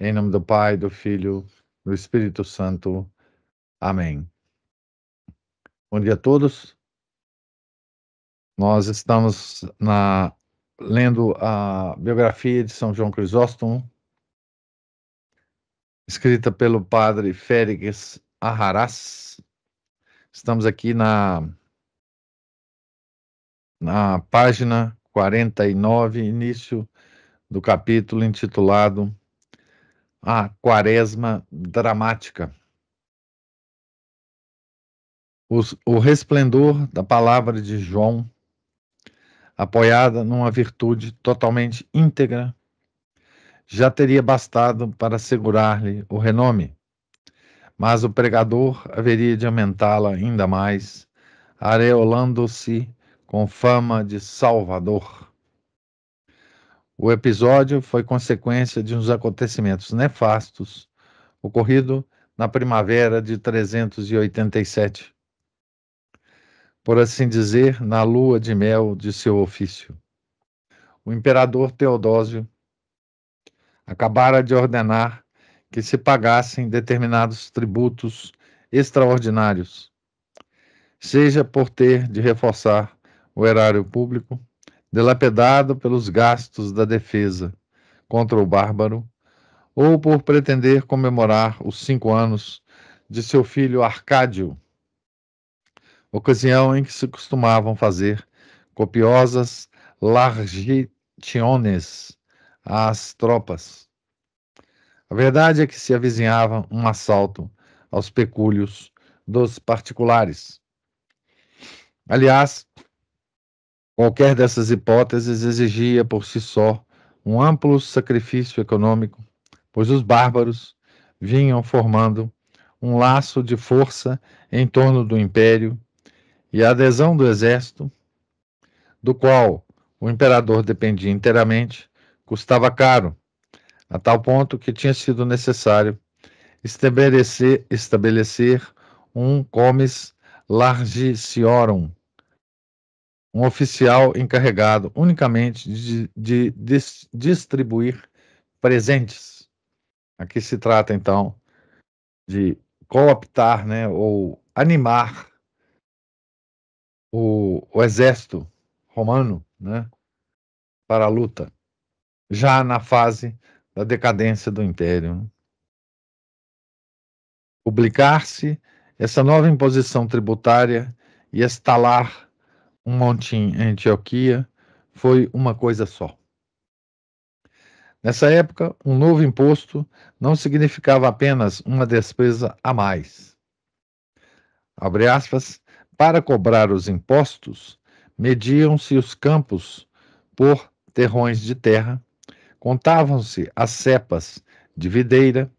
Em nome do Pai, do Filho, do Espírito Santo. Amém. Bom dia a todos. Nós estamos na, lendo a biografia de São João Crisóstomo, escrita pelo padre Félix Arraraz. Estamos aqui na, na página 49, início do capítulo intitulado a quaresma dramática. Os, o resplendor da palavra de João, apoiada numa virtude totalmente íntegra, já teria bastado para assegurar-lhe o renome, mas o pregador haveria de aumentá-la ainda mais, areolando-se com fama de Salvador. O episódio foi consequência de uns acontecimentos nefastos ocorrido na primavera de 387. Por assim dizer, na lua de mel de seu ofício. O imperador Teodósio acabara de ordenar que se pagassem determinados tributos extraordinários, seja por ter de reforçar o erário público, delapidado pelos gastos da defesa contra o bárbaro, ou por pretender comemorar os cinco anos de seu filho Arcádio, ocasião em que se costumavam fazer copiosas largitiones às tropas. A verdade é que se avizinhava um assalto aos pecúlios dos particulares. Aliás, Qualquer dessas hipóteses exigia por si só um amplo sacrifício econômico, pois os bárbaros vinham formando um laço de força em torno do império e a adesão do exército, do qual o imperador dependia inteiramente, custava caro, a tal ponto que tinha sido necessário estabelecer, estabelecer um comes largiciorum, um oficial encarregado unicamente de, de, de distribuir presentes. Aqui se trata, então, de cooptar né, ou animar o, o exército romano né, para a luta, já na fase da decadência do império. Publicar-se essa nova imposição tributária e estalar um monte em Antioquia, foi uma coisa só. Nessa época, um novo imposto não significava apenas uma despesa a mais. Abre aspas, para cobrar os impostos, mediam-se os campos por terrões de terra, contavam-se as cepas de videira,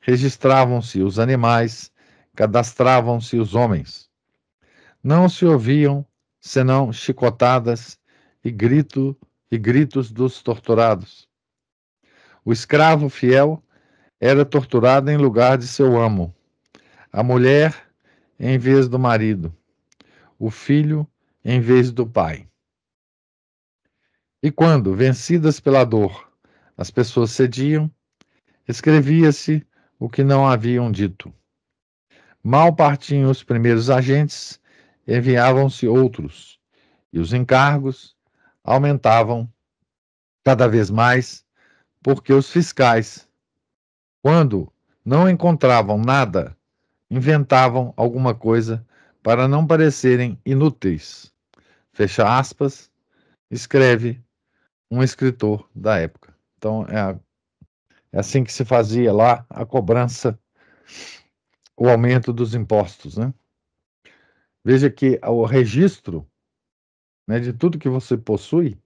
registravam-se os animais, cadastravam-se os homens. Não se ouviam senão chicotadas e grito e gritos dos torturados. O escravo fiel era torturado em lugar de seu amo. A mulher em vez do marido, o filho em vez do pai. E quando, vencidas pela dor, as pessoas cediam, escrevia-se o que não haviam dito. Mal partiam os primeiros agentes enviavam-se outros, e os encargos aumentavam cada vez mais, porque os fiscais, quando não encontravam nada, inventavam alguma coisa para não parecerem inúteis. Fecha aspas, escreve um escritor da época. Então é, a, é assim que se fazia lá a cobrança, o aumento dos impostos, né? Veja que o registro né, de tudo que você possui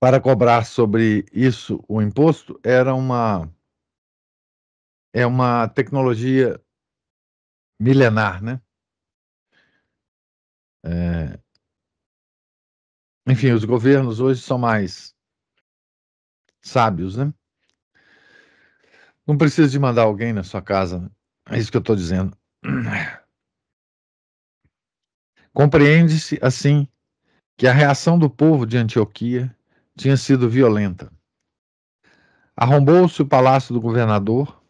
para cobrar sobre isso o imposto era uma é uma tecnologia milenar, né? É, enfim, os governos hoje são mais sábios, né? Não precisa de mandar alguém na sua casa. É isso que eu estou dizendo. Compreende-se, assim, que a reação do povo de Antioquia tinha sido violenta. Arrombou-se o palácio do governador,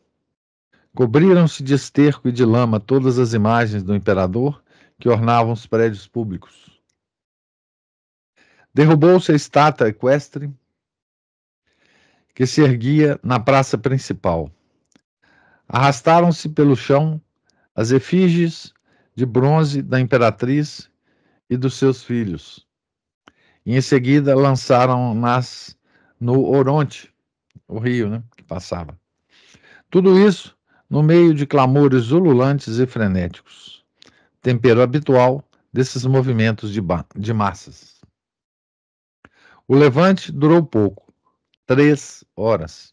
cobriram-se de esterco e de lama todas as imagens do imperador que ornavam os prédios públicos. Derrubou-se a estátua equestre que se erguia na praça principal. Arrastaram-se pelo chão as efígies de bronze da imperatriz e dos seus filhos. E em seguida lançaram-nas no Oronte, o rio né, que passava. Tudo isso no meio de clamores ululantes e frenéticos, tempero habitual desses movimentos de, de massas. O levante durou pouco, três horas.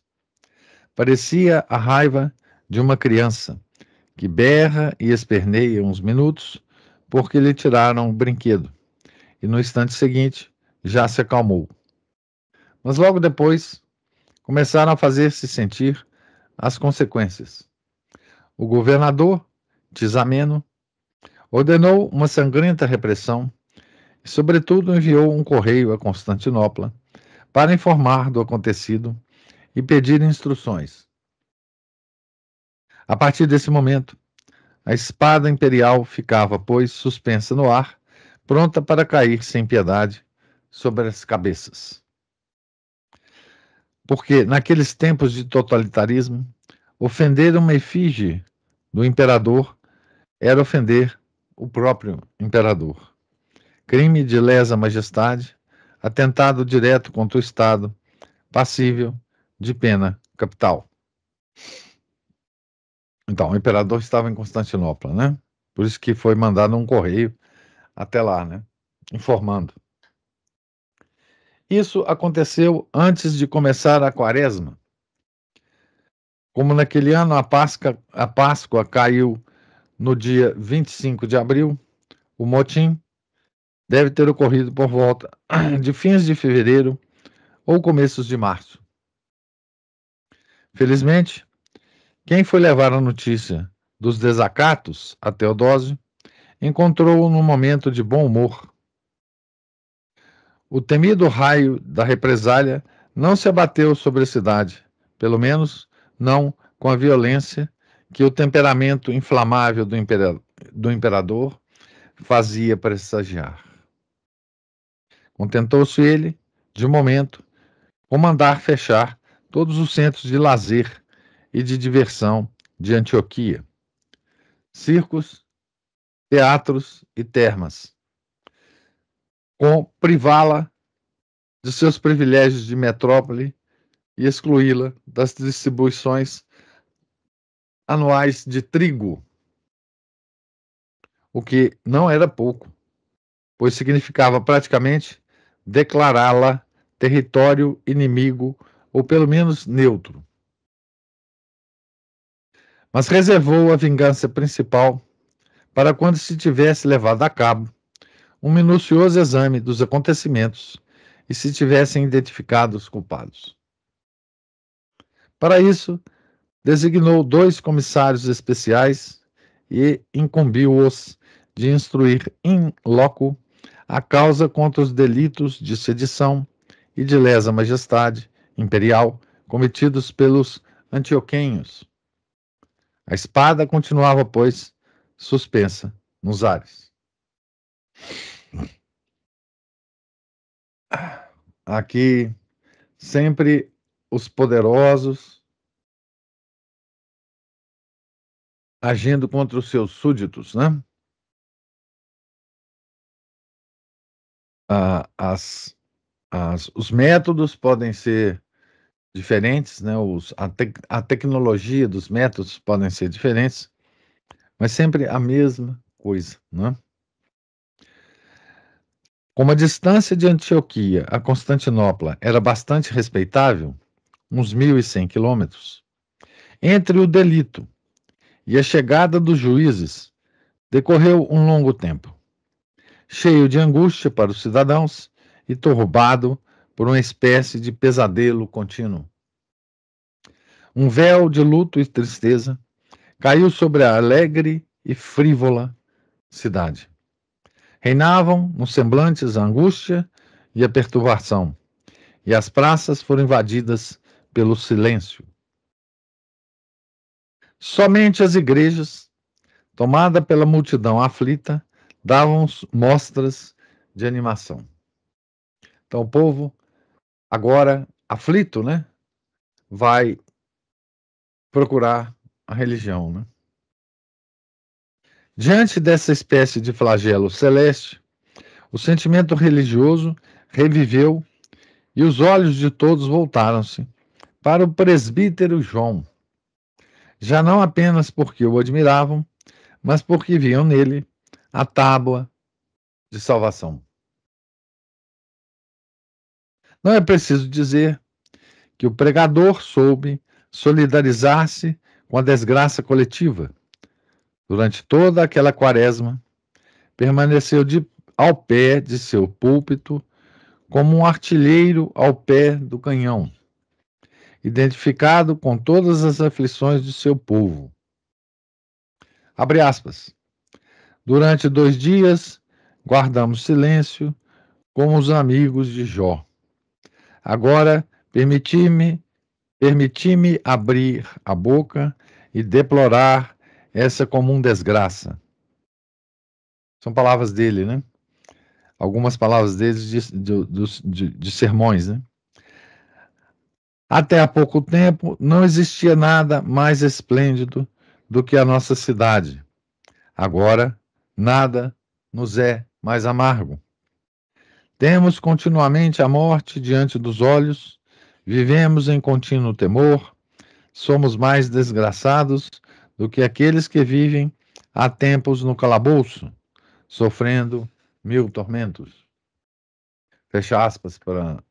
Parecia a raiva de uma criança que berra e esperneia uns minutos, porque lhe tiraram o brinquedo, e no instante seguinte já se acalmou. Mas logo depois começaram a fazer-se sentir as consequências. O governador, Tisameno, ordenou uma sangrenta repressão e, sobretudo, enviou um correio a Constantinopla para informar do acontecido e pedir instruções. A partir desse momento, a espada imperial ficava, pois, suspensa no ar, pronta para cair sem piedade sobre as cabeças. Porque, naqueles tempos de totalitarismo, ofender uma efígie do imperador era ofender o próprio imperador. Crime de lesa majestade, atentado direto contra o Estado, passível de pena capital. Então, o imperador estava em Constantinopla, né? Por isso que foi mandado um correio até lá, né? Informando. Isso aconteceu antes de começar a quaresma. Como naquele ano a Páscoa, a Páscoa caiu no dia 25 de abril, o motim deve ter ocorrido por volta de fins de fevereiro ou começos de março. Felizmente, quem foi levar a notícia dos desacatos a Teodósio encontrou-o num momento de bom humor. O temido raio da represália não se abateu sobre a cidade, pelo menos não com a violência que o temperamento inflamável do, impera do imperador fazia pressagiar. Contentou-se ele, de momento, com mandar fechar todos os centros de lazer e de diversão de Antioquia, circos, teatros e termas, com privá-la de seus privilégios de metrópole e excluí-la das distribuições anuais de trigo, o que não era pouco, pois significava praticamente declará-la território inimigo ou pelo menos neutro mas reservou a vingança principal para quando se tivesse levado a cabo um minucioso exame dos acontecimentos e se tivessem identificado os culpados. Para isso, designou dois comissários especiais e incumbiu-os de instruir in loco a causa contra os delitos de sedição e de lesa majestade imperial cometidos pelos antioquenhos a espada continuava, pois, suspensa nos ares. Aqui, sempre os poderosos agindo contra os seus súditos, né? Ah, as, as, os métodos podem ser diferentes, né? Os, a, te, a tecnologia dos métodos podem ser diferentes, mas sempre a mesma coisa, né? Como a distância de Antioquia a Constantinopla era bastante respeitável, uns 1.100 quilômetros, entre o delito e a chegada dos juízes decorreu um longo tempo, cheio de angústia para os cidadãos e turbado por uma espécie de pesadelo contínuo. Um véu de luto e tristeza caiu sobre a alegre e frívola cidade. Reinavam nos semblantes a angústia e a perturbação, e as praças foram invadidas pelo silêncio. Somente as igrejas, tomada pela multidão aflita, davam mostras de animação. Então o povo agora aflito, né, vai procurar a religião, né? Diante dessa espécie de flagelo celeste, o sentimento religioso reviveu e os olhos de todos voltaram-se para o presbítero João, já não apenas porque o admiravam, mas porque viam nele a tábua de salvação. Não é preciso dizer que o pregador soube solidarizar-se com a desgraça coletiva. Durante toda aquela quaresma, permaneceu de, ao pé de seu púlpito como um artilheiro ao pé do canhão, identificado com todas as aflições de seu povo. Abre aspas. Durante dois dias, guardamos silêncio como os amigos de Jó. Agora, permiti-me permiti-me abrir a boca e deplorar essa comum desgraça. São palavras dele, né? Algumas palavras dele de, de, de, de sermões, né? Até há pouco tempo não existia nada mais esplêndido do que a nossa cidade. Agora, nada nos é mais amargo. Temos continuamente a morte diante dos olhos, vivemos em contínuo temor, somos mais desgraçados do que aqueles que vivem há tempos no calabouço, sofrendo mil tormentos. Fecha aspas para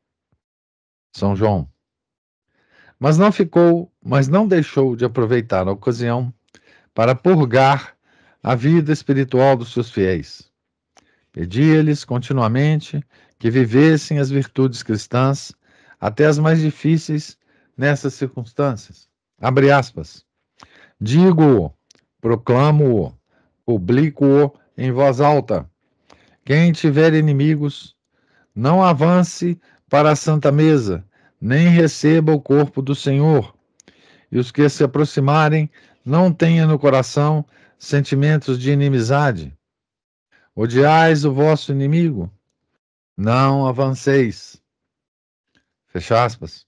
São João. Mas não ficou, mas não deixou de aproveitar a ocasião para purgar a vida espiritual dos seus fiéis. Pedia-lhes continuamente que vivessem as virtudes cristãs, até as mais difíceis, nessas circunstâncias. Abre aspas. Digo-o, proclamo-o, publico-o em voz alta. Quem tiver inimigos, não avance para a Santa Mesa, nem receba o corpo do Senhor. E os que se aproximarem, não tenha no coração sentimentos de inimizade. Odiais o vosso inimigo, não avanceis. Fecha aspas.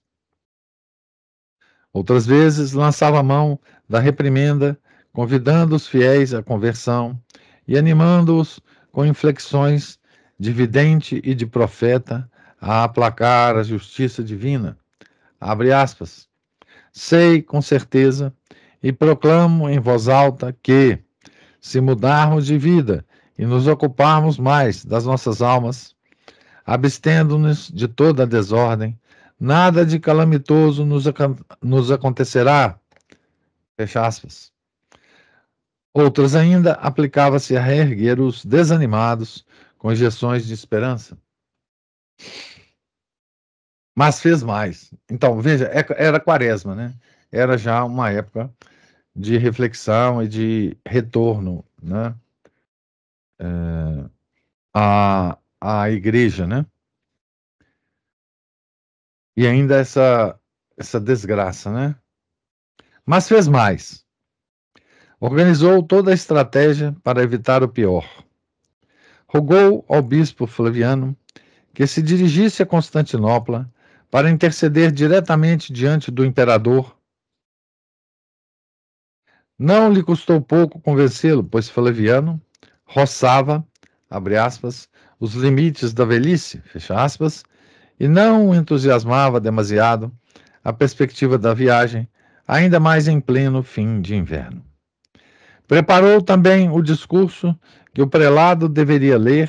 Outras vezes lançava a mão da reprimenda, convidando os fiéis à conversão e animando-os com inflexões de vidente e de profeta a aplacar a justiça divina. Abre aspas. Sei com certeza e proclamo em voz alta que, se mudarmos de vida e nos ocuparmos mais das nossas almas, abstendo-nos de toda desordem, nada de calamitoso nos, nos acontecerá. Fecha aspas. Outros ainda aplicava-se a reerguer os desanimados com injeções de esperança. Mas fez mais. Então, veja, é, era quaresma, né? Era já uma época de reflexão e de retorno, né? É, a, à igreja, né? E ainda essa, essa desgraça, né? Mas fez mais. Organizou toda a estratégia para evitar o pior. Rogou ao bispo Flaviano que se dirigisse a Constantinopla para interceder diretamente diante do imperador. Não lhe custou pouco convencê-lo, pois Flaviano roçava, abre aspas, os limites da velhice, fecha aspas, e não entusiasmava demasiado a perspectiva da viagem, ainda mais em pleno fim de inverno. Preparou também o discurso que o prelado deveria ler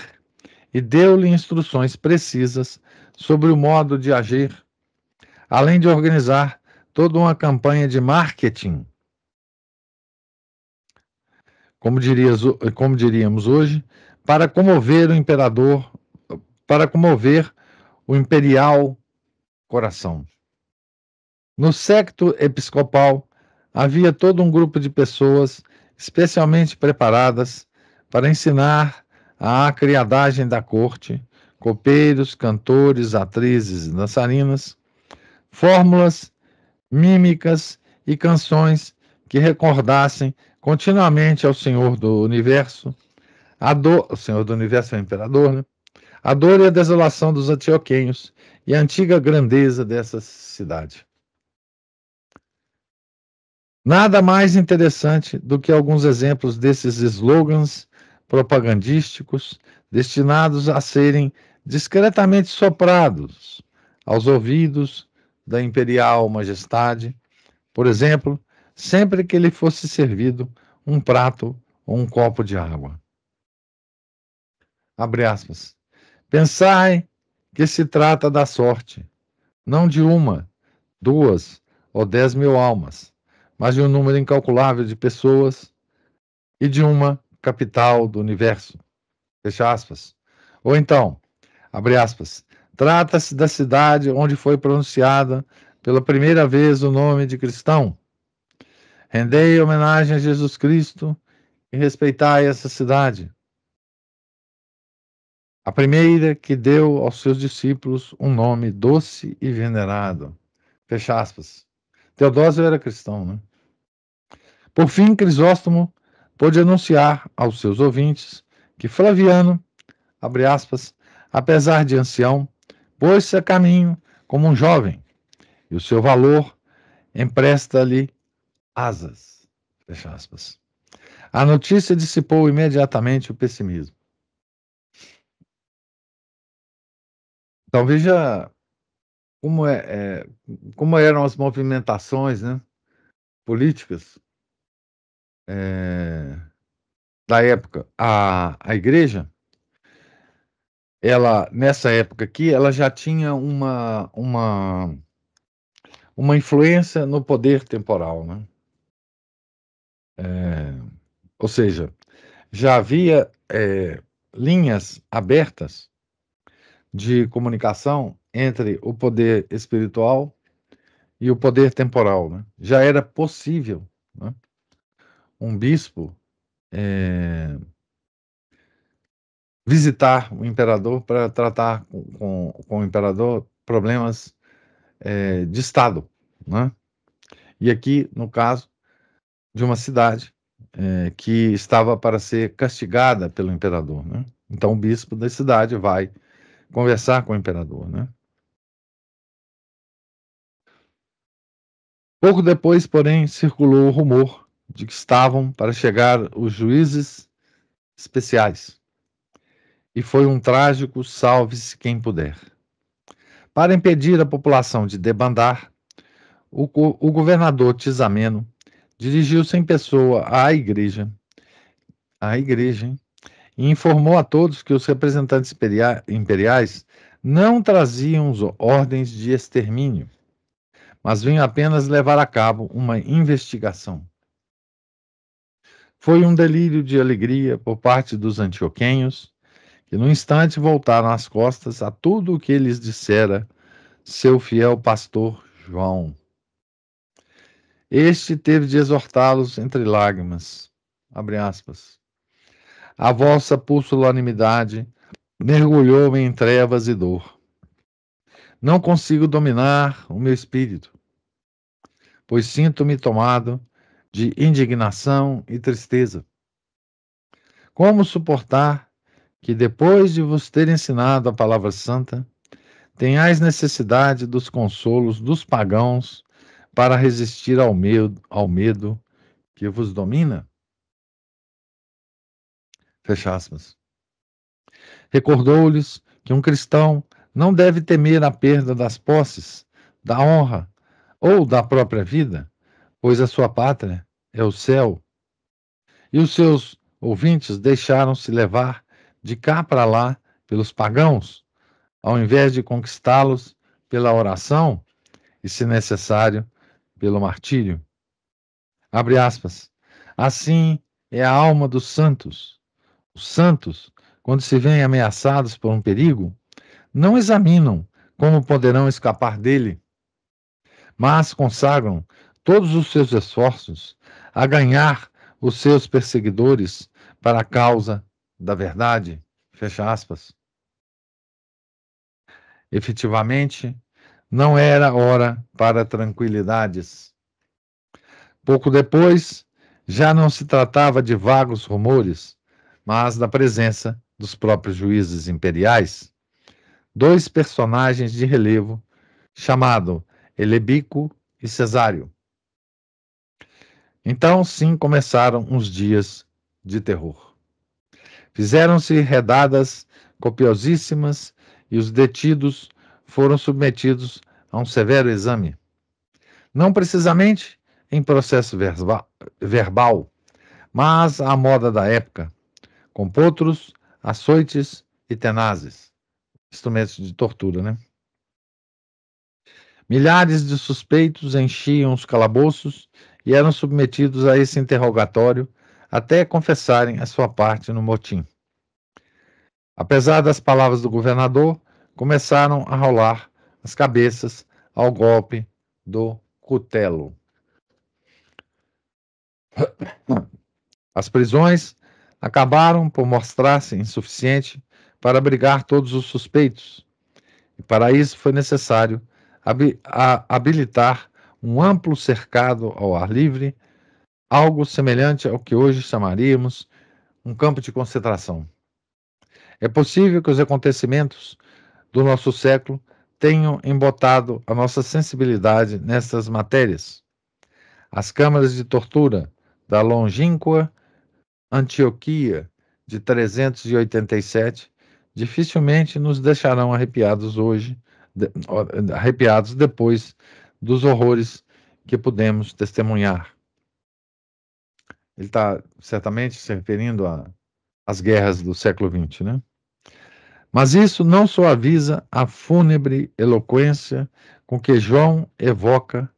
e deu-lhe instruções precisas sobre o modo de agir, além de organizar toda uma campanha de marketing. Como, dirias, como diríamos hoje, para comover o imperador, para comover o imperial coração. No secto episcopal havia todo um grupo de pessoas especialmente preparadas para ensinar a criadagem da corte, copeiros, cantores, atrizes e dançarinas, fórmulas, mímicas e canções que recordassem continuamente ao Senhor do Universo a dor, o Senhor do Universo é o imperador, né? A dor e a desolação dos antioquenhos e a antiga grandeza dessa cidade. Nada mais interessante do que alguns exemplos desses slogans propagandísticos destinados a serem discretamente soprados aos ouvidos da imperial majestade, por exemplo, sempre que lhe fosse servido um prato ou um copo de água abre aspas. Pensai que se trata da sorte, não de uma, duas ou dez mil almas, mas de um número incalculável de pessoas e de uma capital do universo. Fecha aspas. Ou então, abre aspas, trata-se da cidade onde foi pronunciada pela primeira vez o nome de cristão. Rendei homenagem a Jesus Cristo e respeitai essa cidade. A primeira que deu aos seus discípulos um nome doce e venerado. Fecha aspas. Teodósio era cristão, né? Por fim, Crisóstomo pôde anunciar aos seus ouvintes que Flaviano, abre aspas, apesar de ancião, pôs-se a caminho como um jovem, e o seu valor empresta-lhe asas. Fecha aspas. A notícia dissipou imediatamente o pessimismo. Então veja como, é, é, como eram as movimentações né, políticas é, da época. A, a igreja, ela nessa época aqui, ela já tinha uma, uma, uma influência no poder temporal. Né? É, ou seja, já havia é, linhas abertas de comunicação entre o poder espiritual e o poder temporal. Né? Já era possível né? um bispo é, visitar o imperador para tratar com, com, com, o imperador problemas é, de Estado. Né? E aqui, no caso de uma cidade é, que estava para ser castigada pelo imperador. Né? Então, o bispo da cidade vai conversar com o imperador, né? Pouco depois, porém, circulou o rumor de que estavam para chegar os juízes especiais. E foi um trágico salve-se quem puder. Para impedir a população de debandar, o, o governador Tisameno dirigiu-se em pessoa à igreja, à igreja, hein? e informou a todos que os representantes imperiais não traziam ordens de extermínio, mas vinham apenas levar a cabo uma investigação. Foi um delírio de alegria por parte dos antioquenhos, que no instante voltaram as costas a tudo o que lhes dissera seu fiel pastor João. Este teve de exortá-los entre lágrimas, abre aspas, a vossa pusilanimidade mergulhou-me em trevas e dor. Não consigo dominar o meu espírito, pois sinto-me tomado de indignação e tristeza. Como suportar que, depois de vos ter ensinado a palavra santa, tenhais necessidade dos consolos dos pagãos para resistir ao medo, ao medo que vos domina? Fecha aspas. Recordou-lhes que um cristão não deve temer a perda das posses, da honra ou da própria vida, pois a sua pátria é o céu. E os seus ouvintes deixaram-se levar de cá para lá pelos pagãos, ao invés de conquistá-los pela oração e, se necessário, pelo martírio. Abre aspas. Assim é a alma dos santos, os santos, quando se veem ameaçados por um perigo, não examinam como poderão escapar dele, mas consagram todos os seus esforços a ganhar os seus perseguidores para a causa da verdade. Fecha aspas. Efetivamente, não era hora para tranquilidades. Pouco depois, já não se tratava de vagos rumores, mas da presença dos próprios juízes imperiais, dois personagens de relevo chamado Elebico e Cesário. Então sim começaram uns dias de terror. Fizeram-se redadas copiosíssimas e os detidos foram submetidos a um severo exame. Não precisamente em processo verbal, mas à moda da época, com potros, açoites e tenazes instrumentos de tortura, né? Milhares de suspeitos enchiam os calabouços e eram submetidos a esse interrogatório até confessarem a sua parte no motim. Apesar das palavras do governador, começaram a rolar as cabeças ao golpe do cutelo. As prisões acabaram por mostrar-se insuficiente para abrigar todos os suspeitos. E para isso foi necessário hab habilitar um amplo cercado ao ar livre, algo semelhante ao que hoje chamaríamos um campo de concentração. É possível que os acontecimentos do nosso século tenham embotado a nossa sensibilidade nessas matérias. As câmaras de tortura da longínqua Antioquia de 387 dificilmente nos deixarão arrepiados hoje, arrepiados depois dos horrores que pudemos testemunhar. Ele está certamente se referindo às guerras do século XX, né? Mas isso não suaviza a fúnebre eloquência com que João evoca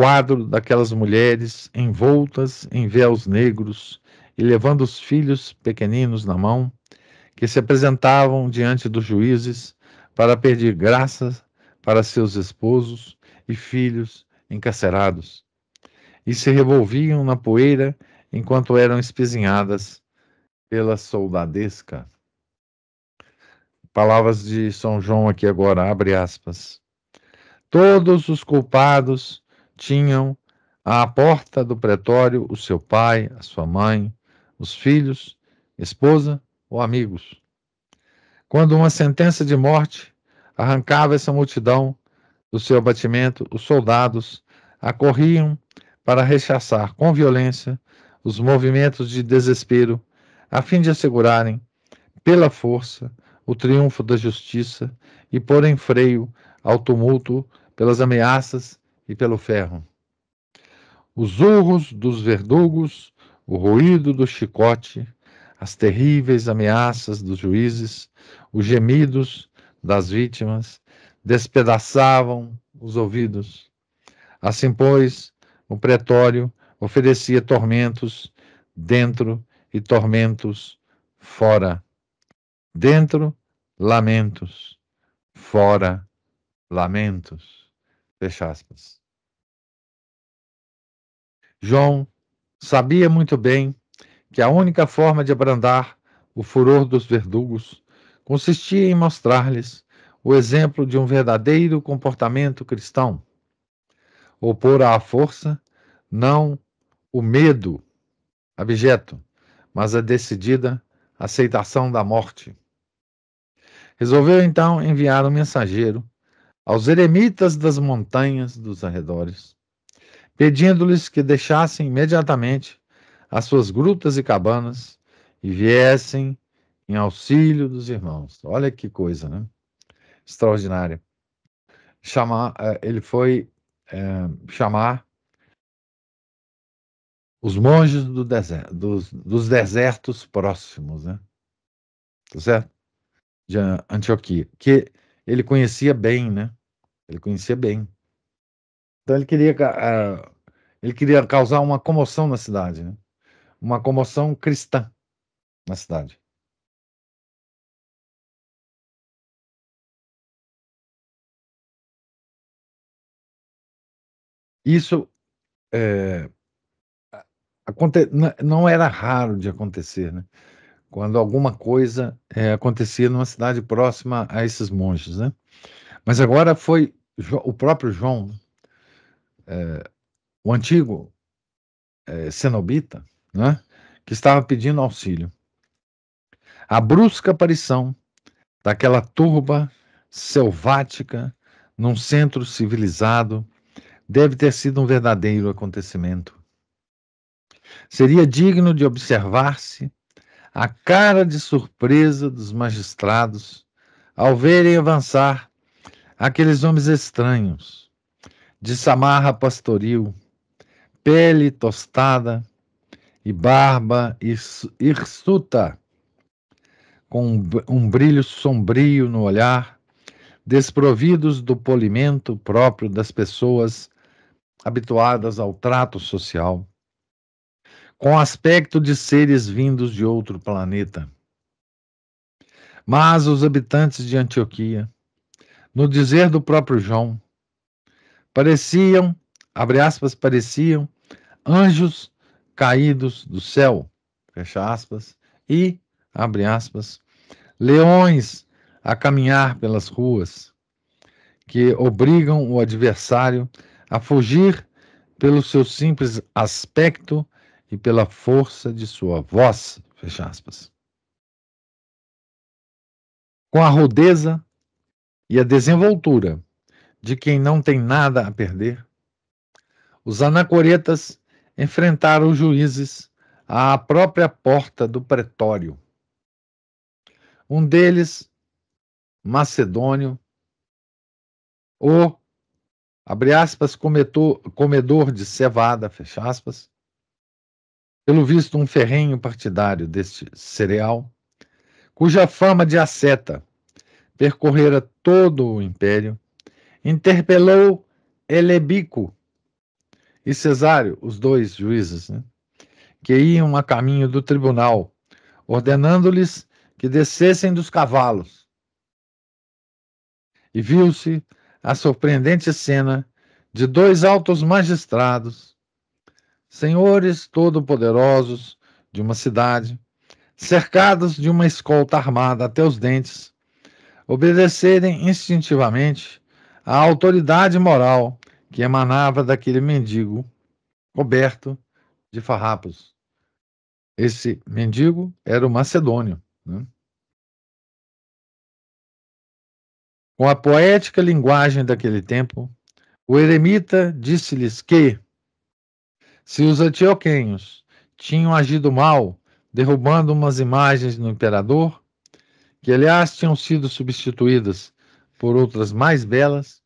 quadro daquelas mulheres envoltas em véus negros e levando os filhos pequeninos na mão, que se apresentavam diante dos juízes para pedir graças para seus esposos e filhos encarcerados, e se revolviam na poeira enquanto eram espezinhadas pela soldadesca. Palavras de São João aqui agora, abre aspas. Todos os culpados tinham à porta do pretório o seu pai, a sua mãe, os filhos, esposa ou amigos. Quando uma sentença de morte arrancava essa multidão do seu abatimento, os soldados acorriam para rechaçar com violência os movimentos de desespero, a fim de assegurarem, pela força, o triunfo da justiça e porem freio ao tumulto pelas ameaças e pelo ferro. Os urros dos verdugos, o ruído do chicote, as terríveis ameaças dos juízes, os gemidos das vítimas, despedaçavam os ouvidos. Assim, pois, o pretório oferecia tormentos dentro e tormentos fora. Dentro, lamentos. Fora, lamentos. Fecha aspas. João sabia muito bem que a única forma de abrandar o furor dos verdugos consistia em mostrar-lhes o exemplo de um verdadeiro comportamento cristão. Opor à força, não o medo abjeto, mas a decidida aceitação da morte. Resolveu então enviar um mensageiro aos eremitas das montanhas dos arredores pedindo-lhes que deixassem imediatamente as suas grutas e cabanas e viessem em auxílio dos irmãos. Olha que coisa, né? Extraordinária. Chamar, é, ele foi é, chamar os monges do deserto, dos, dos, desertos próximos, né? Tá certo? De Antioquia, que ele conhecia bem, né? Ele conhecia bem. Então ele queria, uh, ele queria causar uma comoção na cidade, né? uma comoção cristã na cidade. Isso é, aconte, não era raro de acontecer, né? quando alguma coisa é, acontecia numa cidade próxima a esses monges, né? Mas agora foi o próprio João né? é, o antigo é, cenobita, né, que estava pedindo auxílio. A brusca aparição daquela turba selvática num centro civilizado deve ter sido um verdadeiro acontecimento. Seria digno de observar-se a cara de surpresa dos magistrados ao verem avançar aqueles homens estranhos, de samarra pastoril, pele tostada e barba hirsuta, com um brilho sombrio no olhar, desprovidos do polimento próprio das pessoas habituadas ao trato social, com aspecto de seres vindos de outro planeta. Mas os habitantes de Antioquia, no dizer do próprio João, Pareciam, abre aspas, pareciam anjos caídos do céu, fecha aspas, e, abre aspas, leões a caminhar pelas ruas, que obrigam o adversário a fugir pelo seu simples aspecto e pela força de sua voz, fecha aspas. Com a rudeza e a desenvoltura de quem não tem nada a perder? Os anacoretas enfrentaram os juízes à própria porta do pretório. Um deles, macedônio, o, abre aspas, cometor, comedor de cevada, fecha aspas, pelo visto um ferrenho partidário deste cereal, cuja fama de asceta percorrera todo o império, interpelou Elebico e Cesário, os dois juízes, né, que iam a caminho do tribunal, ordenando-lhes que descessem dos cavalos. E viu-se a surpreendente cena de dois altos magistrados, senhores todo-poderosos de uma cidade, cercados de uma escolta armada até os dentes, obedecerem instintivamente a autoridade moral que emanava daquele mendigo coberto de farrapos. Esse mendigo era o macedônio. Né? Com a poética linguagem daquele tempo, o eremita disse-lhes que, se os antioquenhos tinham agido mal, derrubando umas imagens no imperador, que aliás tinham sido substituídas por outras mais belas,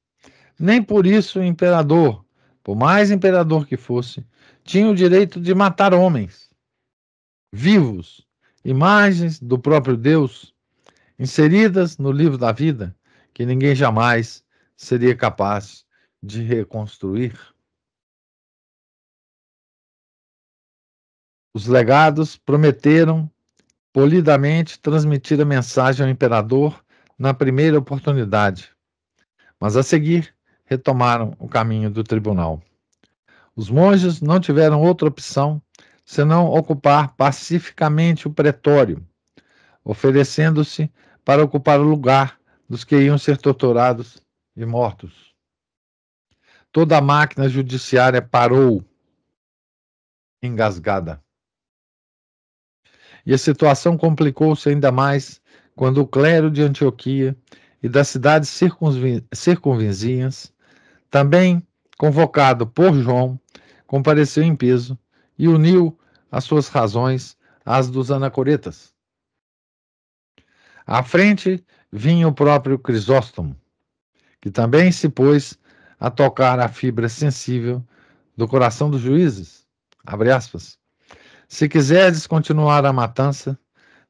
nem por isso o imperador, por mais imperador que fosse, tinha o direito de matar homens vivos, imagens do próprio Deus, inseridas no livro da vida, que ninguém jamais seria capaz de reconstruir. Os legados prometeram polidamente transmitir a mensagem ao imperador na primeira oportunidade, mas a seguir retomaram o caminho do tribunal. Os monges não tiveram outra opção senão ocupar pacificamente o pretório, oferecendo-se para ocupar o lugar dos que iam ser torturados e mortos. Toda a máquina judiciária parou, engasgada. E a situação complicou-se ainda mais quando o clero de Antioquia e das cidades circunvizinhas também, convocado por João, compareceu em peso e uniu as suas razões às dos anacoretas. À frente vinha o próprio Crisóstomo, que também se pôs a tocar a fibra sensível do coração dos juízes. Aspas, se quiseres continuar a matança,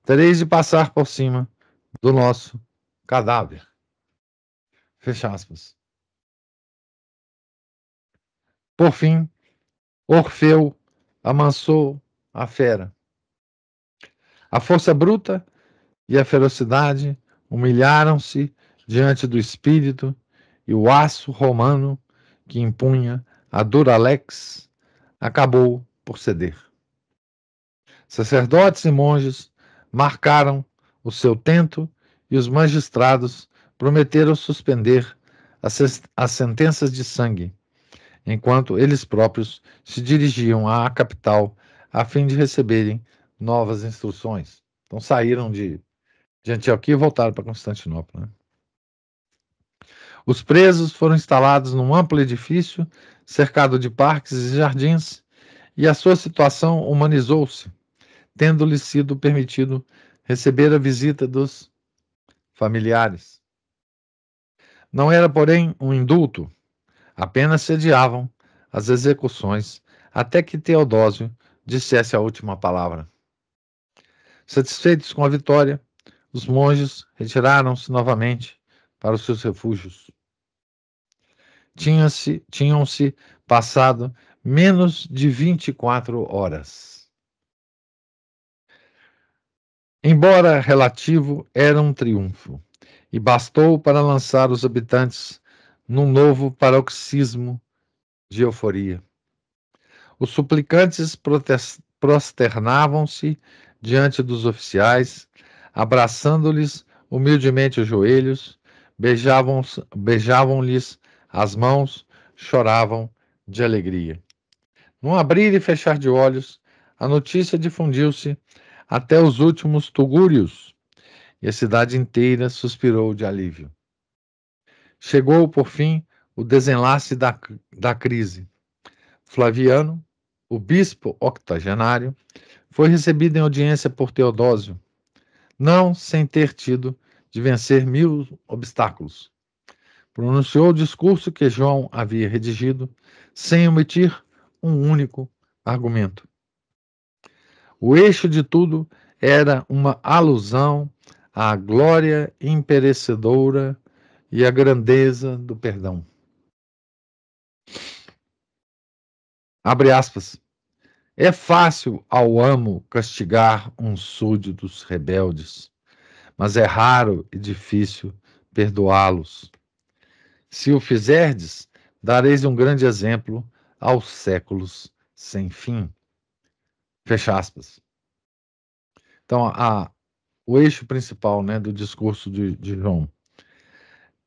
tereis de passar por cima do nosso cadáver. Fecha aspas. Por fim, Orfeu amansou a fera. A força bruta e a ferocidade humilharam-se diante do espírito e o aço romano que impunha a Duralex acabou por ceder. Sacerdotes e monges marcaram o seu tento e os magistrados prometeram suspender as, as sentenças de sangue enquanto eles próprios se dirigiam à capital a fim de receberem novas instruções. Então saíram de, de Antioquia e voltaram para Constantinopla. Né? Os presos foram instalados num amplo edifício cercado de parques e jardins, e a sua situação humanizou-se, tendo-lhe sido permitido receber a visita dos familiares. Não era, porém, um indulto, apenas sediavam as execuções até que Teodósio dissesse a última palavra. Satisfeitos com a vitória, os monges retiraram-se novamente para os seus refúgios. Tinham-se tinham -se passado menos de 24 horas. Embora relativo, era um triunfo, e bastou para lançar os habitantes num novo paroxismo de euforia. Os suplicantes prosternavam-se diante dos oficiais, abraçando-lhes humildemente os joelhos, beijavam-lhes beijavam as mãos, choravam de alegria. Num abrir e fechar de olhos, a notícia difundiu-se até os últimos tugúrios, e a cidade inteira suspirou de alívio. Chegou, por fim, o desenlace da, da crise. Flaviano, o bispo octogenário, foi recebido em audiência por Teodósio, não sem ter tido de vencer mil obstáculos. Pronunciou o discurso que João havia redigido, sem omitir um único argumento. O eixo de tudo era uma alusão à glória imperecedora e a grandeza do perdão. Abre aspas. É fácil ao amo castigar um súdito dos rebeldes, mas é raro e difícil perdoá-los. Se o fizerdes, dareis um grande exemplo aos séculos sem fim. Fecha aspas. Então, a, o eixo principal né, do discurso de, de João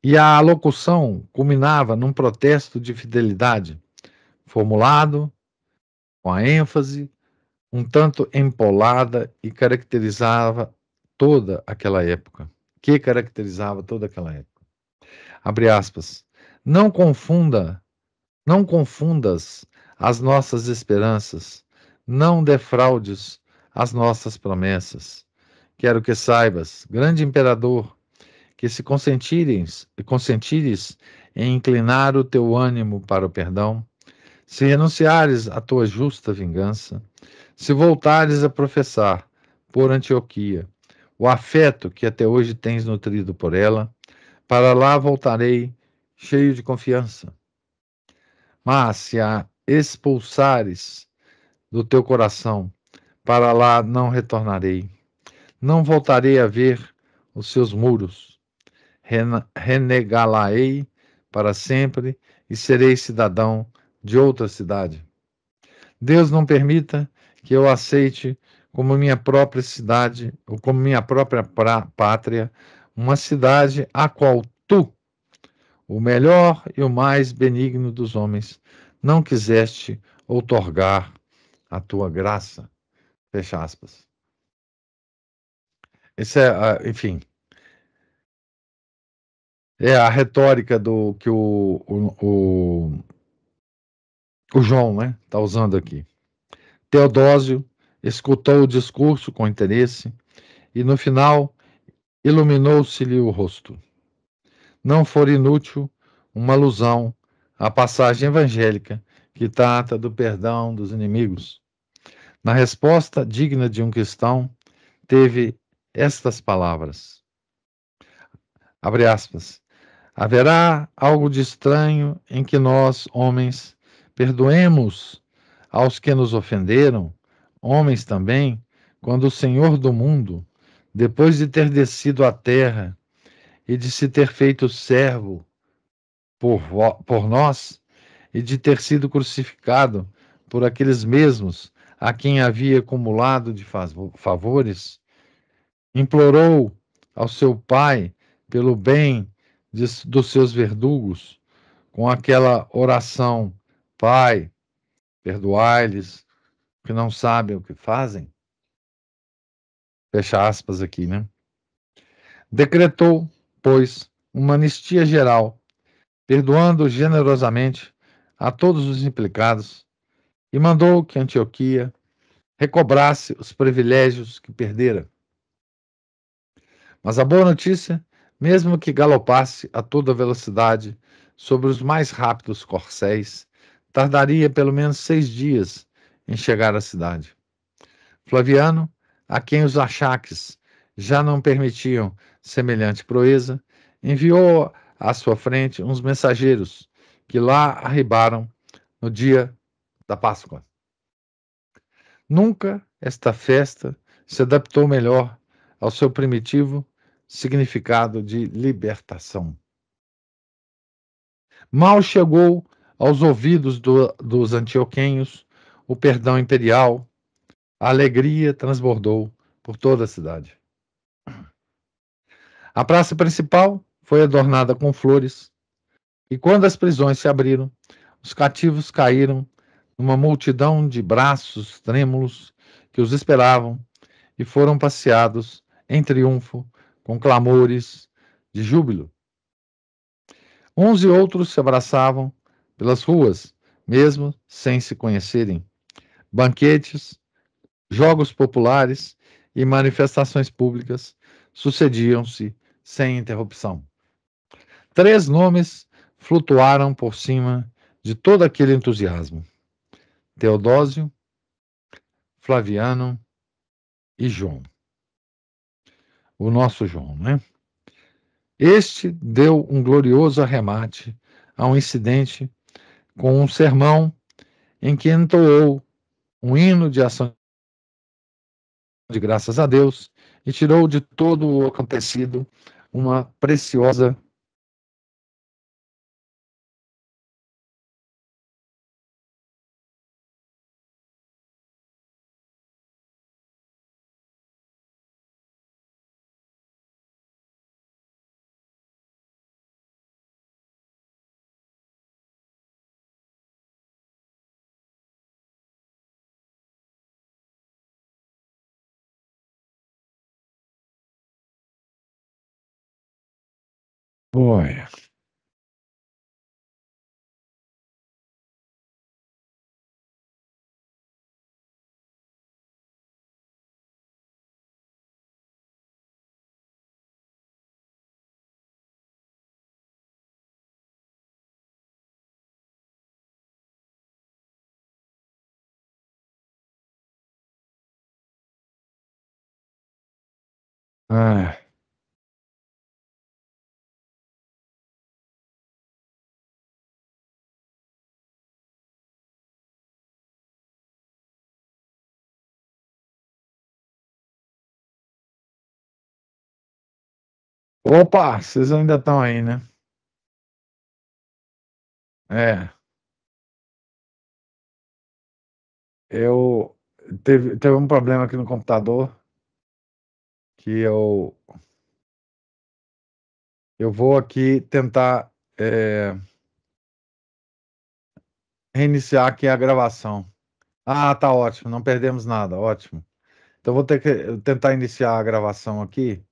e a locução culminava num protesto de fidelidade, formulado, com a ênfase, um tanto empolada e caracterizava toda aquela época. Que caracterizava toda aquela época. Abre aspas. Não confunda, não confundas as nossas esperanças, não defraudes as nossas promessas. Quero que saibas, grande imperador, que se consentires, consentires em inclinar o teu ânimo para o perdão, se renunciares à tua justa vingança, se voltares a professar por Antioquia o afeto que até hoje tens nutrido por ela, para lá voltarei cheio de confiança. Mas se a expulsares do teu coração, para lá não retornarei. Não voltarei a ver os seus muros renegá-la-ei para sempre e serei cidadão de outra cidade. Deus não permita que eu aceite como minha própria cidade, ou como minha própria pátria, uma cidade a qual tu, o melhor e o mais benigno dos homens, não quiseste outorgar a tua graça. Fecha aspas. Esse é, ah, enfim, é a retórica do que o, o, o, o João né, está usando aqui. Teodósio escutou o discurso com interesse e, no final, iluminou-se-lhe o rosto. Não for inútil uma alusão à passagem evangélica que trata do perdão dos inimigos. Na resposta digna de um cristão, teve estas palavras. Abre aspas. Haverá algo de estranho em que nós, homens, perdoemos aos que nos ofenderam, homens também, quando o Senhor do mundo, depois de ter descido à terra e de se ter feito servo por, por nós e de ter sido crucificado por aqueles mesmos a quem havia acumulado de favores, implorou ao seu Pai pelo bem dos seus verdugos, com aquela oração: Pai, perdoai-lhes, que não sabem o que fazem. Fecha aspas aqui, né? Decretou, pois, uma anistia geral, perdoando generosamente a todos os implicados, e mandou que Antioquia recobrasse os privilégios que perdera. Mas a boa notícia mesmo que galopasse a toda velocidade sobre os mais rápidos corcéis, tardaria pelo menos seis dias em chegar à cidade. Flaviano, a quem os achaques já não permitiam semelhante proeza, enviou à sua frente uns mensageiros que lá arribaram no dia da Páscoa. Nunca esta festa se adaptou melhor ao seu primitivo significado de libertação. Mal chegou aos ouvidos do, dos antioquenhos o perdão imperial, a alegria transbordou por toda a cidade. A praça principal foi adornada com flores, e quando as prisões se abriram, os cativos caíram numa multidão de braços trêmulos que os esperavam e foram passeados em triunfo com clamores de júbilo. Onze outros se abraçavam pelas ruas, mesmo sem se conhecerem. Banquetes, jogos populares e manifestações públicas sucediam-se sem interrupção. Três nomes flutuaram por cima de todo aquele entusiasmo: Teodósio, Flaviano e João o nosso João, né? Este deu um glorioso arremate a um incidente com um sermão em que entoou um hino de ação de graças a Deus e tirou de todo o acontecido uma preciosa Boy. Ah. Opa, vocês ainda estão aí, né? É, eu teve, teve um problema aqui no computador que eu eu vou aqui tentar é, reiniciar aqui a gravação. Ah, tá ótimo, não perdemos nada, ótimo. Então vou ter que tentar iniciar a gravação aqui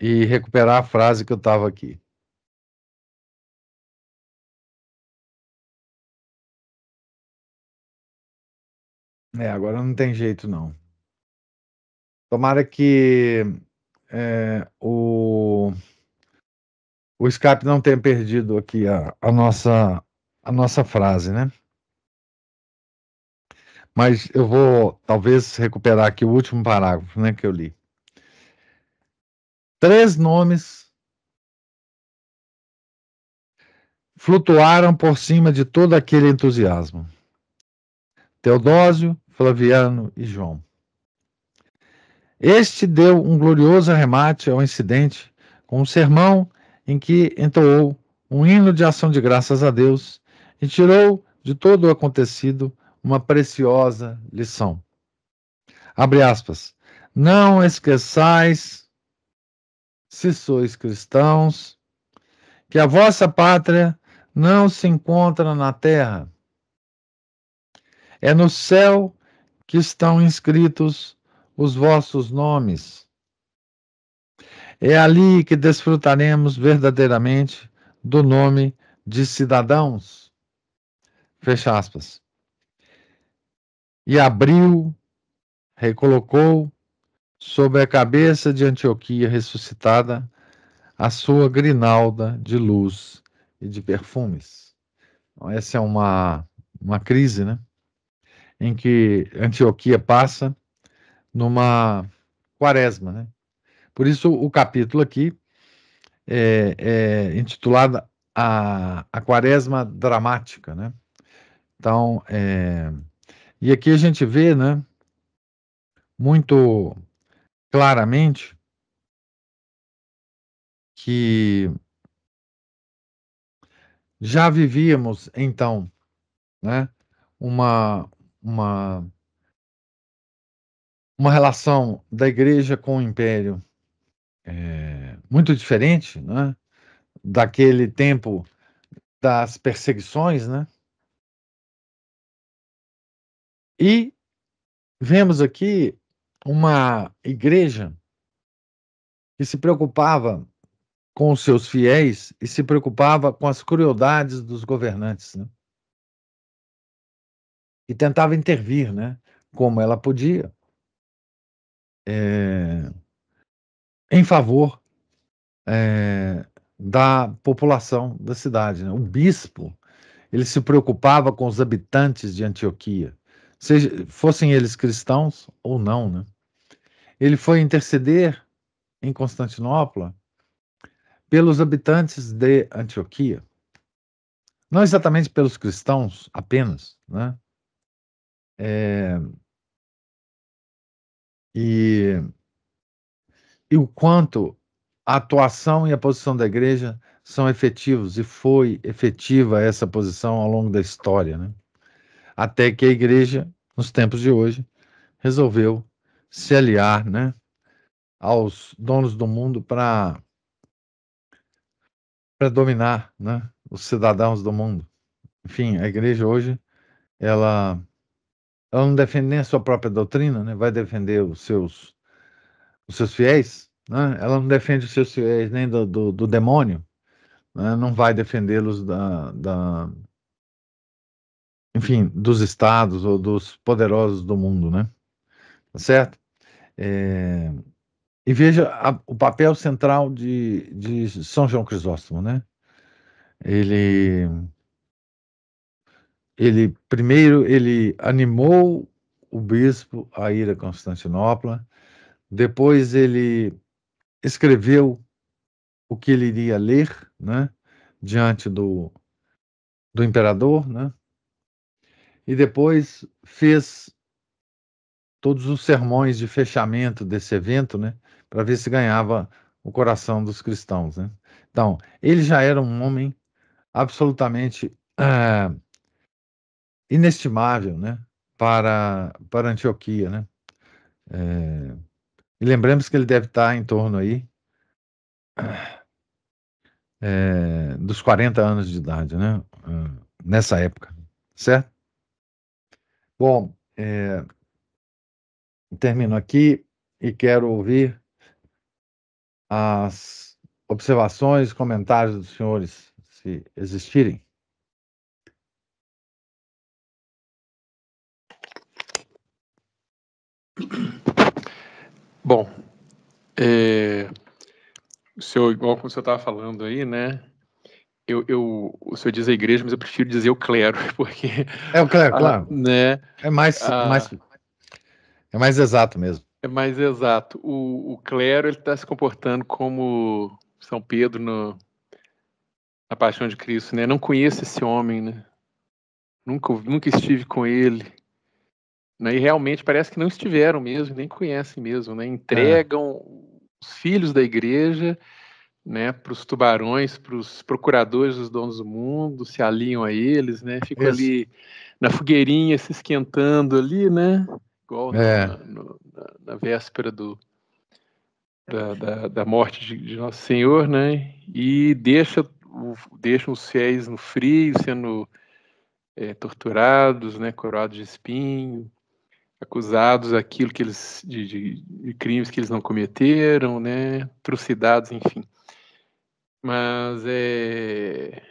e recuperar a frase que eu estava aqui. É, agora não tem jeito não. Tomara que é, o, o Skype não tenha perdido aqui a, a, nossa, a nossa frase, né? Mas eu vou talvez recuperar aqui o último parágrafo né, que eu li. Três nomes flutuaram por cima de todo aquele entusiasmo: Teodósio, Flaviano e João. Este deu um glorioso arremate ao incidente com um sermão em que entoou um hino de ação de graças a Deus e tirou de todo o acontecido uma preciosa lição. Abre aspas. Não esqueçais se sois cristãos, que a vossa pátria não se encontra na terra. É no céu que estão inscritos os vossos nomes. É ali que desfrutaremos verdadeiramente do nome de cidadãos. Fecha aspas. E abriu, recolocou sobre a cabeça de Antioquia ressuscitada, a sua grinalda de luz e de perfumes. Então, essa é uma, uma crise, né? Em que Antioquia passa numa quaresma, né? Por isso o capítulo aqui é, é intitulado a, a Quaresma Dramática, né? Então, é, e aqui a gente vê, né? Muito claramente que já vivíamos então, né, uma uma uma relação da igreja com o império é, muito diferente, né, daquele tempo das perseguições, né? E vemos aqui uma igreja que se preocupava com os seus fiéis e se preocupava com as crueldades dos governantes, né? E tentava intervir, né? Como ela podia, é, em favor é, da população da cidade. Né? O bispo ele se preocupava com os habitantes de Antioquia, seja fossem eles cristãos ou não, né? Ele foi interceder em Constantinopla pelos habitantes de Antioquia. Não exatamente pelos cristãos apenas, né? É... E... e o quanto a atuação e a posição da igreja são efetivos e foi efetiva essa posição ao longo da história, né? Até que a igreja, nos tempos de hoje, resolveu se aliar né, aos donos do mundo para dominar né, os cidadãos do mundo. Enfim, a igreja hoje, ela, ela não defende nem a sua própria doutrina, né, vai defender os seus, os seus fiéis, né, ela não defende os seus fiéis nem do, do, do demônio, né, não vai defendê-los da, da enfim, dos estados ou dos poderosos do mundo, né? Tá certo? É, e veja a, o papel central de, de São João Crisóstomo, né? Ele, ele primeiro ele animou o bispo a ir a Constantinopla, depois ele escreveu o que ele iria ler, né? Diante do do imperador, né? E depois fez todos os sermões de fechamento desse evento, né, para ver se ganhava o coração dos cristãos. Né? Então, ele já era um homem absolutamente é, inestimável né, para, para Antioquia. Né? É, e lembremos que ele deve estar tá em torno aí é, dos 40 anos de idade, né? Hum, nessa época, certo? Bom, é, termino aqui e quero ouvir as observações, comentários dos senhores, se existirem. Bom, é, o senhor, igual como o senhor estava falando aí, né? Eu, eu, o senhor diz a igreja, mas eu prefiro dizer o clero, porque. É o clero, a, claro. Né, é mais, a, mais é mais exato mesmo. É mais exato. O, o clero ele está se comportando como São Pedro no, na Paixão de Cristo, né? Não conheço esse homem, né? Nunca, nunca estive com ele. Né? E realmente parece que não estiveram mesmo, nem conhecem mesmo, né? Entregam os filhos da igreja né, para os tubarões, para os procuradores dos donos do mundo, se alinham a eles, né? Ficam Isso. ali na fogueirinha se esquentando ali, né? igual é. na, no, na, na, véspera do, da, da, da morte de, de, Nosso Senhor, né? E deixa, deixa os fiéis no frio, sendo é, torturados, né? Coroados de espinho, acusados aquilo que eles de, de, de crimes que eles não cometeram, né? Trucidados, enfim. Mas é,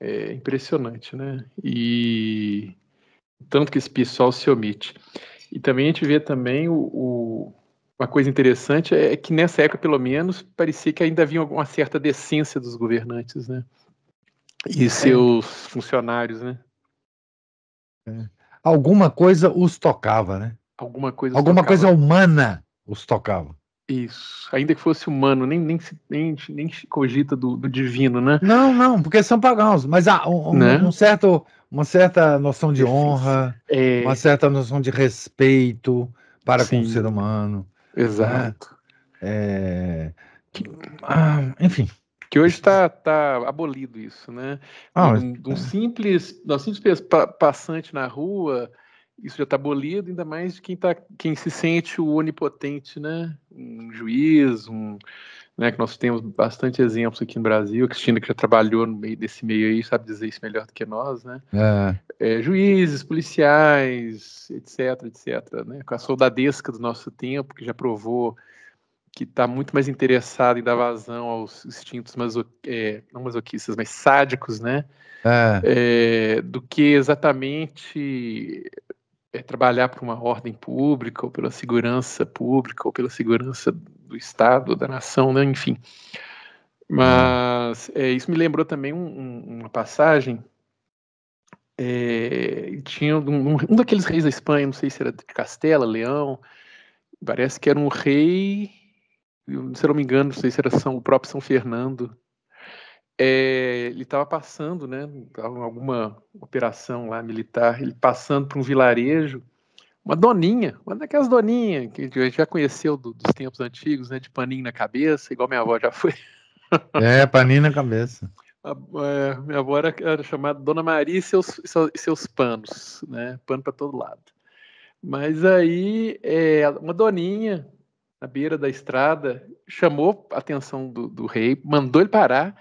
é impressionante, né? E tanto que esse pessoal se omite. E também a gente vê também o, o, uma coisa interessante é que nessa época, pelo menos, parecia que ainda havia alguma certa decência dos governantes, né? E é. seus funcionários, né? É. Alguma coisa os tocava, né? Alguma coisa. Alguma tocava. coisa humana os tocava. Isso, ainda que fosse humano, nem, nem, se, nem, nem se cogita do, do, divino, né? Não, não, porque são pagãos, mas há um, né? um certo uma certa noção de honra, é... uma certa noção de respeito para Sim. com o ser humano. Né? Exato. Né? É... Que... Ah, enfim. Que hoje está tá abolido isso, né? Ah, um, é. simples, um simples passante na rua, isso já está abolido, ainda mais de quem, tá, quem se sente o onipotente, né? Um juiz, um, né, que nós temos bastante exemplos aqui no Brasil, a Cristina que já trabalhou no meio desse meio aí, sabe dizer isso melhor do que nós, né? É. É, juízes, policiais, etc, etc, né? Com a soldadesca do nosso tempo, que já provou que está muito mais interessado em dar vazão aos instintos maso, é, não masoquistas, mas sádicos, né? É. É, do que exatamente é, trabalhar por uma ordem pública, ou pela segurança pública, ou pela segurança do Estado, da nação, né? enfim. Mas é, isso me lembrou também um, um, uma passagem. É, tinha um, um, daqueles reis da Espanha, não sei se era de Castela, Leão, parece que era um rei, se não me engano, não sei se era São, o próprio São Fernando. É, ele estava passando, né, alguma operação lá militar, ele passando por um vilarejo uma doninha, uma daquelas doninhas que a gente já conheceu do, dos tempos antigos, né? De paninho na cabeça, igual minha avó já foi. É, paninho na cabeça. A, é, minha avó era, era, chamada Dona Maria e seus, seus panos, né? Pano para todo lado. Mas aí, é, uma doninha na beira da estrada chamou a atenção do, do rei, mandou ele parar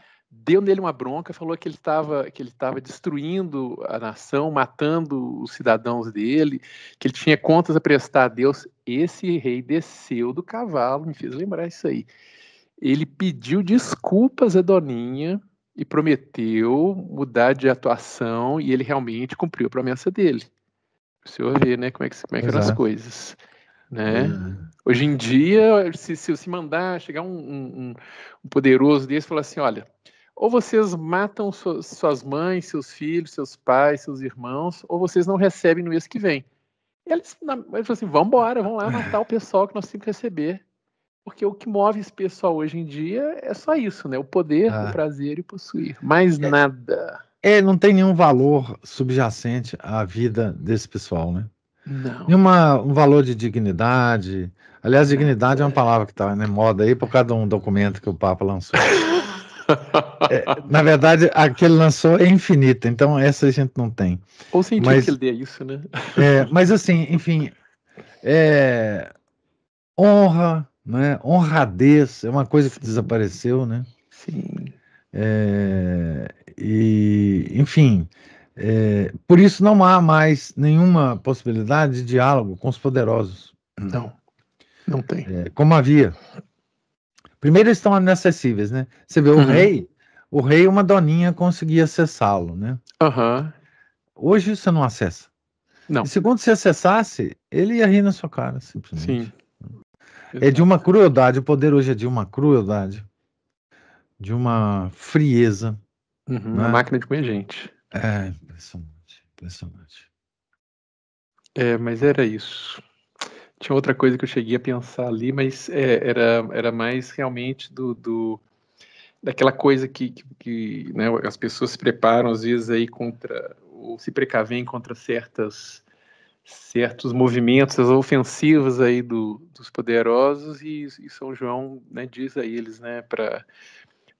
deu nele uma bronca, falou que ele estava que ele estava destruindo a nação, matando os cidadãos dele, que ele tinha contas a prestar a Deus. Esse rei desceu do cavalo, me fez lembrar isso aí. Ele pediu desculpas a Doninha e prometeu mudar de atuação e ele realmente cumpriu a promessa dele. O senhor vê, né, como é que, como é que eram as coisas, né? Uhum. Hoje em dia, se, se, se mandar chegar um, um, um poderoso desse e falar assim, olha, ou vocês matam suas mães, seus filhos, seus pais, seus irmãos, ou vocês não recebem no mês que vem. E eles, eles assim, vamos embora, vamos lá matar o pessoal que nós temos que receber. Porque o que move esse pessoal hoje em dia é só isso, né? O poder, ah. o prazer e possuir. Mais é, nada. É, não tem nenhum valor subjacente à vida desse pessoal, né? Não. Nenhum um valor de dignidade. Aliás, dignidade é, é uma palavra que está na né, moda aí por causa de um documento que o Papa lançou. é, na verdade, a que ele lançou é infinita, então essa a gente não tem. Ou sentiu mas, que ele dê isso, né? É, mas assim, enfim, é, honra, né? honradez é uma coisa que desapareceu, né? Sim. É, e, enfim, é, por isso não há mais nenhuma possibilidade de diálogo com os poderosos. Não, não tem. É, como havia. Primeiro eles estão inacessíveis, né? Você vê o uhum. rei, o rei uma doninha conseguia acessá-lo, né? Uhum. Hoje você não acessa. Não. E segundo, se acessasse, ele ia rir na sua cara, simplesmente. Sim. É de uma crueldade, o poder hoje é de uma crueldade, de uma frieza. Uhum, né? Uma máquina de comer gente. É, impressionante, impressionante. É, mas era isso. Tinha outra coisa que eu cheguei a pensar ali, mas é, era, era mais realmente do, do daquela coisa que, que, que né, as pessoas se preparam às vezes aí contra ou se precavem contra certas certos movimentos, as ofensivas aí do, dos poderosos e, e São João né, diz a eles, né, para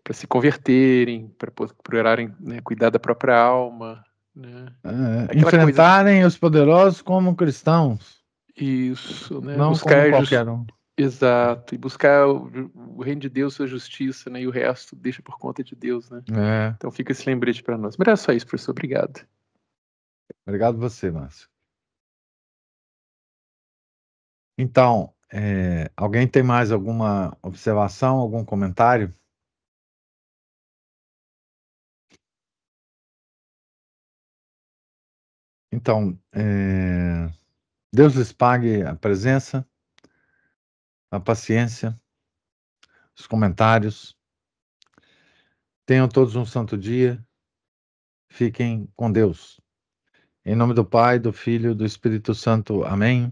para se converterem, para procurarem né, cuidar da própria alma, né? É, é. enfrentarem coisa... os poderosos como cristãos. Isso, né? Não buscar qualquer um. Exato, e buscar o, reino de Deus, sua justiça, né? E o resto deixa por conta de Deus, né? É. Então fica esse lembrete para nós. Mas era só isso, professor. Obrigado. Obrigado você, Márcio. Então, é, alguém tem mais alguma observação, algum comentário? Então, é... Deus lhes pague a presença, a paciência, os comentários. Tenham todos um santo dia. Fiquem com Deus. Em nome do Pai, do Filho, e do Espírito Santo. Amém.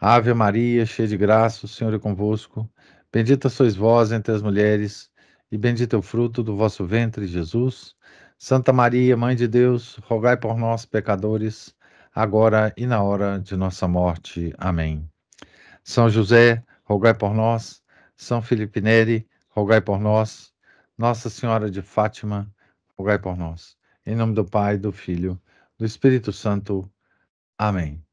Ave Maria, cheia de graça, o Senhor é convosco. Bendita sois vós entre as mulheres, e bendito é o fruto do vosso ventre, Jesus. Santa Maria, Mãe de Deus, rogai por nós, pecadores agora e na hora de nossa morte. Amém. São José, rogai por nós. São Felipe Neri, rogai por nós. Nossa Senhora de Fátima, rogai por nós. Em nome do Pai, do Filho, do Espírito Santo. Amém.